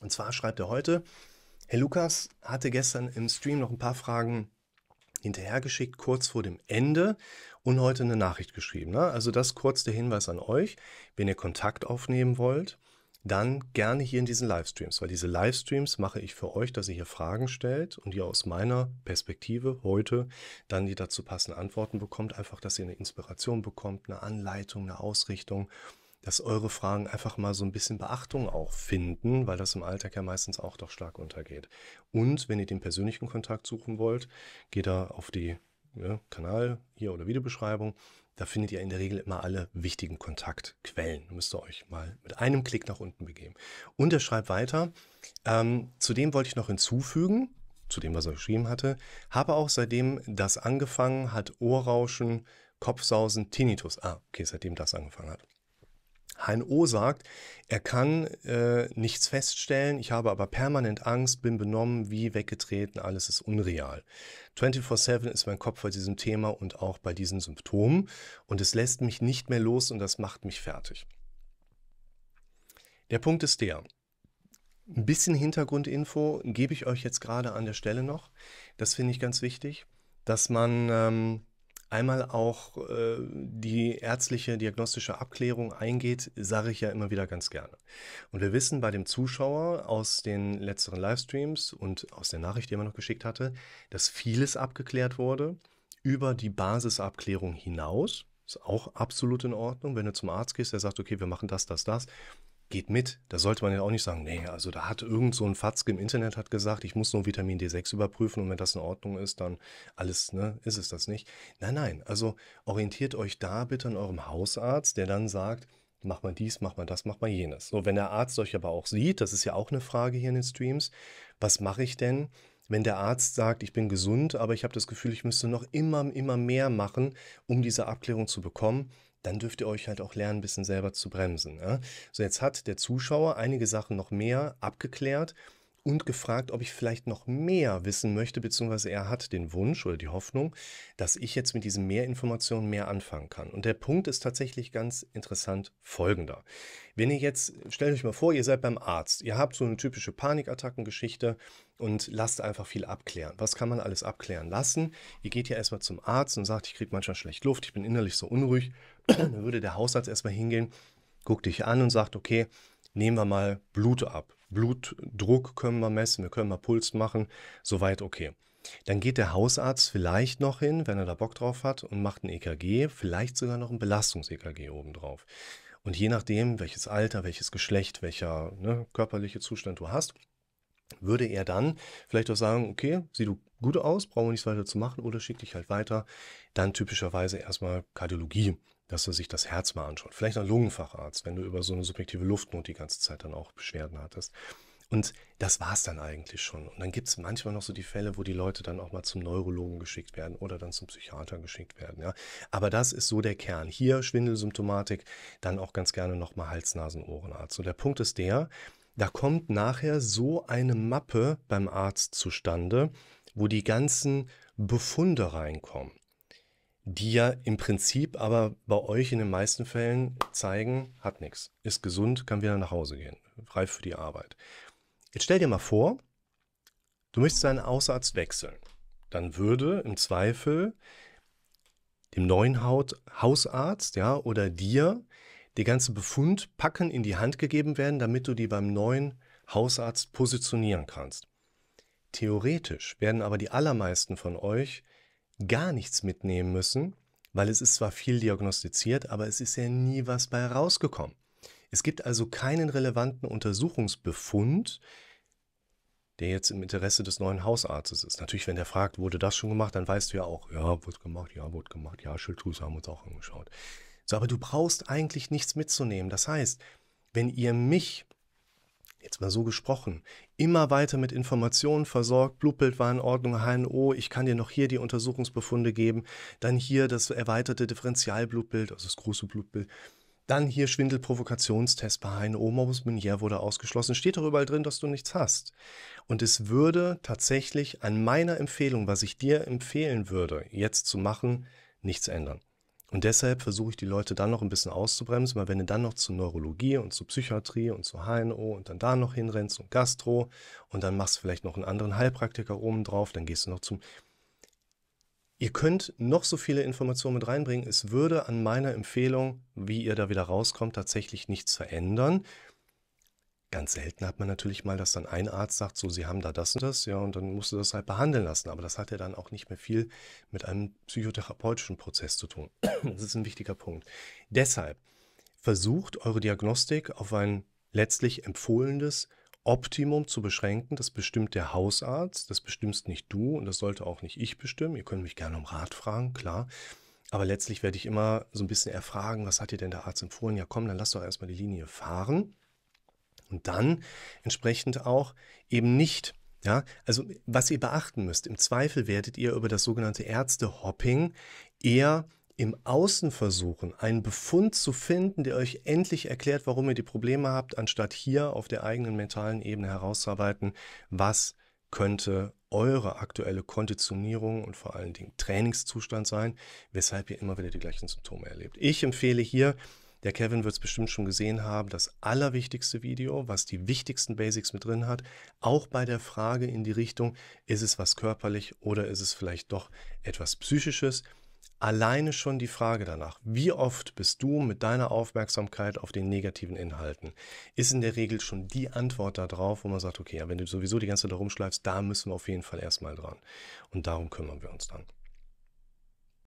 Und zwar schreibt er heute, Herr Lukas hatte gestern im Stream noch ein paar Fragen hinterhergeschickt, kurz vor dem Ende und heute eine Nachricht geschrieben. Ne? Also das kurz der Hinweis an euch, wenn ihr Kontakt aufnehmen wollt, dann gerne hier in diesen Livestreams, weil diese Livestreams mache ich für euch, dass ihr hier Fragen stellt und ihr aus meiner Perspektive heute dann die dazu passenden Antworten bekommt. Einfach, dass ihr eine Inspiration bekommt, eine Anleitung, eine Ausrichtung dass eure Fragen einfach mal so ein bisschen Beachtung auch finden, weil das im Alltag ja meistens auch doch stark untergeht. Und wenn ihr den persönlichen Kontakt suchen wollt, geht da auf die ja, Kanal hier oder Videobeschreibung. Da findet ihr in der Regel immer alle wichtigen Kontaktquellen. Da müsst ihr euch mal mit einem Klick nach unten begeben. Und er schreibt weiter. Ähm, zudem wollte ich noch hinzufügen, zu dem, was er geschrieben hatte, habe auch seitdem das angefangen hat, Ohrrauschen, Kopfsausen, Tinnitus. Ah, okay, seitdem das angefangen hat. HNO oh sagt, er kann äh, nichts feststellen, ich habe aber permanent Angst, bin benommen, wie weggetreten, alles ist unreal. 24-7 ist mein Kopf bei diesem Thema und auch bei diesen Symptomen und es lässt mich nicht mehr los und das macht mich fertig. Der Punkt ist der, ein bisschen Hintergrundinfo gebe ich euch jetzt gerade an der Stelle noch, das finde ich ganz wichtig, dass man... Ähm, einmal auch äh, die ärztliche diagnostische Abklärung eingeht, sage ich ja immer wieder ganz gerne. Und wir wissen bei dem Zuschauer aus den letzteren Livestreams und aus der Nachricht, die er man noch geschickt hatte, dass vieles abgeklärt wurde über die Basisabklärung hinaus. Ist auch absolut in Ordnung, wenn du zum Arzt gehst, der sagt, okay, wir machen das, das, das geht mit. Da sollte man ja auch nicht sagen, nee, also da hat irgend so ein Fatzke im Internet hat gesagt, ich muss nur Vitamin D6 überprüfen und wenn das in Ordnung ist, dann alles, ne, ist es das nicht. Nein, nein, also orientiert euch da bitte an eurem Hausarzt, der dann sagt, mach mal dies, mach mal das, mach mal jenes. So, wenn der Arzt euch aber auch sieht, das ist ja auch eine Frage hier in den Streams, was mache ich denn, wenn der Arzt sagt, ich bin gesund, aber ich habe das Gefühl, ich müsste noch immer, immer mehr machen, um diese Abklärung zu bekommen, dann dürft ihr euch halt auch lernen, ein bisschen selber zu bremsen. Ne? So, jetzt hat der Zuschauer einige Sachen noch mehr abgeklärt und gefragt, ob ich vielleicht noch mehr wissen möchte, beziehungsweise er hat den Wunsch oder die Hoffnung, dass ich jetzt mit diesen Mehrinformationen mehr anfangen kann. Und der Punkt ist tatsächlich ganz interessant folgender. Wenn ihr jetzt, stellt euch mal vor, ihr seid beim Arzt, ihr habt so eine typische Panikattackengeschichte und lasst einfach viel abklären. Was kann man alles abklären lassen? Ihr geht ja erstmal zum Arzt und sagt, ich kriege manchmal schlecht Luft, ich bin innerlich so unruhig. Dann würde der Hausarzt erstmal hingehen, guckt dich an und sagt, okay, nehmen wir mal Blut ab Blutdruck können wir messen, wir können mal Puls machen, soweit okay. Dann geht der Hausarzt vielleicht noch hin, wenn er da Bock drauf hat, und macht ein EKG, vielleicht sogar noch ein Belastungs-EKG obendrauf. Und je nachdem, welches Alter, welches Geschlecht, welcher ne, körperliche Zustand du hast, würde er dann vielleicht auch sagen, okay, sieh du gut aus, brauchen wir nichts weiter zu machen oder schick dich halt weiter. Dann typischerweise erstmal Kardiologie dass du sich das Herz mal anschaut. Vielleicht ein Lungenfacharzt, wenn du über so eine subjektive Luftnot die ganze Zeit dann auch Beschwerden hattest. Und das war es dann eigentlich schon. Und dann gibt es manchmal noch so die Fälle, wo die Leute dann auch mal zum Neurologen geschickt werden oder dann zum Psychiater geschickt werden. Ja? Aber das ist so der Kern. Hier Schwindelsymptomatik, dann auch ganz gerne nochmal Hals-Nasen-Ohrenarzt. Und der Punkt ist der, da kommt nachher so eine Mappe beim Arzt zustande, wo die ganzen Befunde reinkommen die ja im Prinzip aber bei euch in den meisten Fällen zeigen, hat nichts, ist gesund, kann wieder nach Hause gehen, frei für die Arbeit. Jetzt stell dir mal vor, du möchtest deinen Hausarzt wechseln. Dann würde im Zweifel dem neuen Hausarzt ja, oder dir die ganze Befundpacken in die Hand gegeben werden, damit du die beim neuen Hausarzt positionieren kannst. Theoretisch werden aber die allermeisten von euch gar nichts mitnehmen müssen, weil es ist zwar viel diagnostiziert, aber es ist ja nie was bei rausgekommen. Es gibt also keinen relevanten Untersuchungsbefund, der jetzt im Interesse des neuen Hausarztes ist. Natürlich, wenn der fragt, wurde das schon gemacht, dann weißt du ja auch, ja, wurde gemacht, ja, wurde gemacht, ja, Schilddrüse haben wir uns auch angeschaut. So, aber du brauchst eigentlich nichts mitzunehmen. Das heißt, wenn ihr mich jetzt mal so gesprochen, immer weiter mit Informationen versorgt, Blutbild war in Ordnung, HNO, ich kann dir noch hier die Untersuchungsbefunde geben, dann hier das erweiterte Differentialblutbild, also das große Blutbild, dann hier Schwindelprovokationstest bei HNO, Morbus Meniere wurde ausgeschlossen, steht doch überall drin, dass du nichts hast. Und es würde tatsächlich an meiner Empfehlung, was ich dir empfehlen würde, jetzt zu machen, nichts ändern. Und deshalb versuche ich die Leute dann noch ein bisschen auszubremsen, weil wenn du dann noch zur Neurologie und zur Psychiatrie und zur HNO und dann da noch hinrennst und Gastro und dann machst du vielleicht noch einen anderen Heilpraktiker oben drauf, dann gehst du noch zum... Ihr könnt noch so viele Informationen mit reinbringen, es würde an meiner Empfehlung, wie ihr da wieder rauskommt, tatsächlich nichts verändern. Ganz selten hat man natürlich mal, dass dann ein Arzt sagt, so, Sie haben da das und das, ja, und dann musst du das halt behandeln lassen. Aber das hat ja dann auch nicht mehr viel mit einem psychotherapeutischen Prozess zu tun. Das ist ein wichtiger Punkt. Deshalb versucht eure Diagnostik auf ein letztlich empfohlenes Optimum zu beschränken. Das bestimmt der Hausarzt, das bestimmst nicht du und das sollte auch nicht ich bestimmen. Ihr könnt mich gerne um Rat fragen, klar. Aber letztlich werde ich immer so ein bisschen erfragen, was hat dir denn der Arzt empfohlen? Ja, komm, dann lass doch erstmal die Linie fahren. Und dann entsprechend auch eben nicht. Ja, also was ihr beachten müsst, im Zweifel werdet ihr über das sogenannte Ärztehopping eher im Außen versuchen, einen Befund zu finden, der euch endlich erklärt, warum ihr die Probleme habt, anstatt hier auf der eigenen mentalen Ebene herauszuarbeiten, was könnte eure aktuelle Konditionierung und vor allen Dingen Trainingszustand sein, weshalb ihr immer wieder die gleichen Symptome erlebt. Ich empfehle hier der Kevin wird es bestimmt schon gesehen haben, das allerwichtigste Video, was die wichtigsten Basics mit drin hat, auch bei der Frage in die Richtung, ist es was körperlich oder ist es vielleicht doch etwas psychisches? Alleine schon die Frage danach, wie oft bist du mit deiner Aufmerksamkeit auf den negativen Inhalten, ist in der Regel schon die Antwort darauf, wo man sagt, okay, wenn du sowieso die ganze Zeit da rumschleifst, da müssen wir auf jeden Fall erstmal dran. Und darum kümmern wir uns dann.